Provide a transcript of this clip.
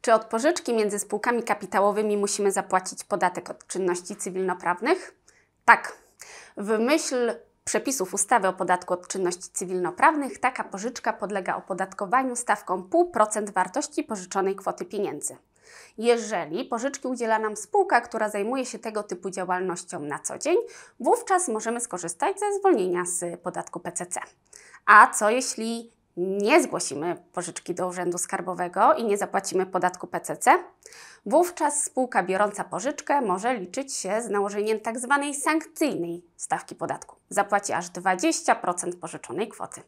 Czy od pożyczki między spółkami kapitałowymi musimy zapłacić podatek od czynności cywilnoprawnych? Tak. W myśl przepisów ustawy o podatku od czynności cywilnoprawnych taka pożyczka podlega opodatkowaniu stawką 0,5% wartości pożyczonej kwoty pieniędzy. Jeżeli pożyczki udziela nam spółka, która zajmuje się tego typu działalnością na co dzień, wówczas możemy skorzystać ze zwolnienia z podatku PCC. A co jeśli nie zgłosimy pożyczki do Urzędu Skarbowego i nie zapłacimy podatku PCC, wówczas spółka biorąca pożyczkę może liczyć się z nałożeniem tzw. Tak sankcyjnej stawki podatku. Zapłaci aż 20% pożyczonej kwoty.